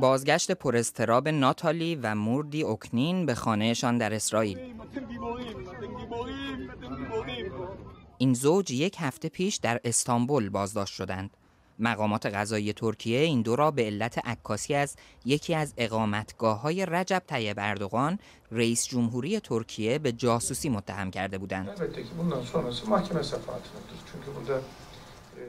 بازگشت پر ناتالی و موردی اوکنین به خانهشان در اسرائیل این زوج یک هفته پیش در استانبول بازداشت شدند مقامات غذایی ترکیه این دو را به علت عکاسی از یکی از اقامتگاه های رجب طیب اردوغان رئیس جمهوری ترکیه به جاسوسی متهم کرده بودند.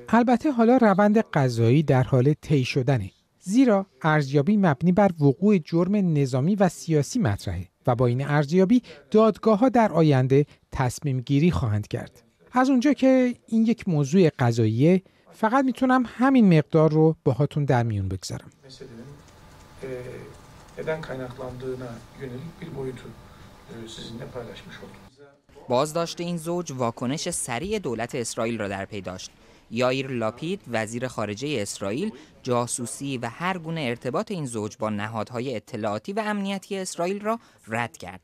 البته حالا روند قضایی در حال طی شدنه زیرا ارزیابی مبنی بر وقوع جرم نظامی و سیاسی مطرحه و با این ارزیابی دادگاه ها در آینده تصمیم گیری خواهند کرد از اونجا که این یک موضوع قضاییه فقط میتونم همین مقدار رو باهاتون در میون بگذارم بازداشت این زوج واکنش سریع دولت اسرائیل را در پی داشت یایر لاپید وزیر خارجه اسرائیل جاسوسی و هر گونه ارتباط این زوج با نهادهای اطلاعاتی و امنیتی اسرائیل را رد کرد.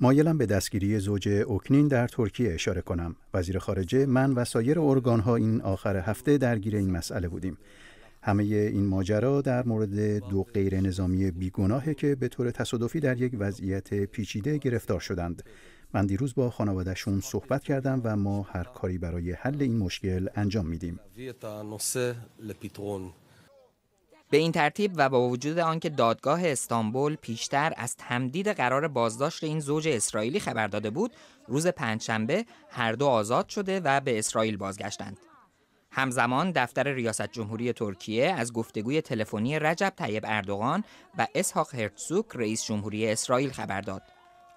مایلم به دستگیری زوج اوکنین در ترکیه اشاره کنم. وزیر خارجه من و سایر ارگانها این آخر هفته درگیر این مسئله بودیم. همه این ماجرا در مورد دو غیر نظامی بیگناهه که به طور تصادفی در یک وضعیت پیچیده گرفتار شدند. من دیروز با خانوادهشون صحبت کردم و ما هر کاری برای حل این مشکل انجام میدیم. به این ترتیب و با وجود آنکه دادگاه استانبول پیشتر از تمدید قرار بازداشت این زوج اسرائیلی خبر داده بود، روز پنجشنبه هر دو آزاد شده و به اسرائیل بازگشتند. همزمان دفتر ریاست جمهوری ترکیه از گفتگوی تلفنی رجب طیب اردوغان و اسحاق هرتسوک رئیس جمهوری اسرائیل خبر داد.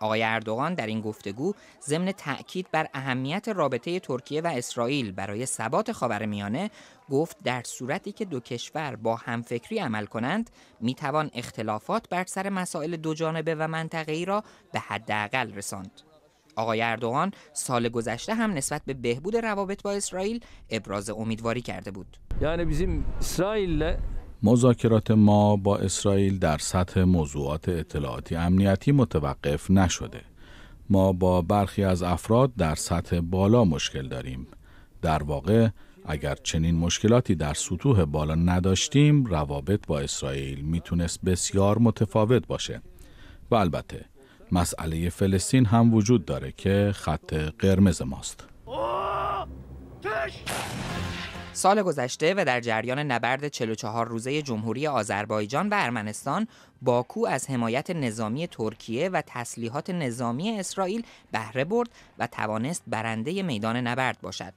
آقای اردوغان در این گفتگو ضمن تأکید بر اهمیت رابطه ترکیه و اسرائیل برای ثبات میانه گفت در صورتی که دو کشور با همفکری عمل کنند میتوان اختلافات بر سر مسائل جانبه و منطقه‌ای را به حداقل رساند. آقای اردوغان سال گذشته هم نسبت به بهبود روابط با اسرائیل ابراز امیدواری کرده بود. یعنی bizim مذاکرات ما با اسرائیل در سطح موضوعات اطلاعاتی امنیتی متوقف نشده. ما با برخی از افراد در سطح بالا مشکل داریم. در واقع اگر چنین مشکلاتی در سطوح بالا نداشتیم روابط با اسرائیل میتونست بسیار متفاوت باشه و البته مسئله فلسطین هم وجود داره که خط قرمز ماست سال گذشته و در جریان نبرد 44 روزه جمهوری آذربایجان و ارمنستان باکو از حمایت نظامی ترکیه و تسلیحات نظامی اسرائیل بهره برد و توانست برنده میدان نبرد باشد.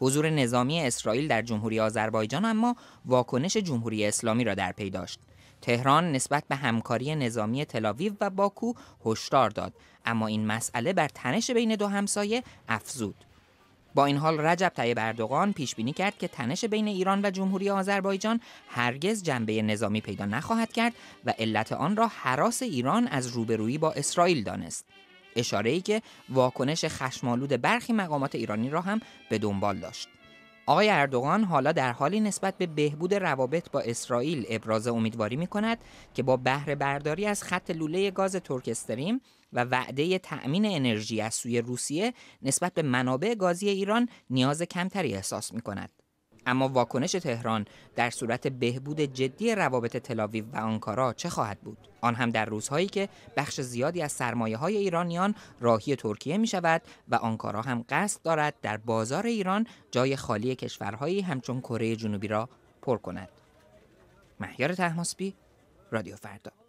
حضور نظامی اسرائیل در جمهوری آذربایجان اما واکنش جمهوری اسلامی را در پی داشت. تهران نسبت به همکاری نظامی تلاویو و باکو هشدار داد اما این مسئله بر تنش بین دو همسایه افزود با این حال رجب طیب اردوغان پیش بینی کرد که تنش بین ایران و جمهوری آذربایجان هرگز جنبه نظامی پیدا نخواهد کرد و علت آن را حراس ایران از روبرویی با اسرائیل دانست اشاره که واکنش خشمالود برخی مقامات ایرانی را هم به دنبال داشت آقای اردوغان حالا در حالی نسبت به بهبود روابط با اسرائیل ابراز امیدواری می کند که با بهره برداری از خط لوله گاز ترکستریم و وعده تأمین انرژی از سوی روسیه نسبت به منابع گازی ایران نیاز کمتری احساس می کند. اما واکنش تهران در صورت بهبود جدی روابط تلاویو و آنکارا چه خواهد بود آن هم در روزهایی که بخش زیادی از سرمایه های ایرانیان راهی ترکیه می شود و آنکارا هم قصد دارد در بازار ایران جای خالی کشورهایی همچون کره جنوبی را پر کند مهیار تحماسبی رادیو فردا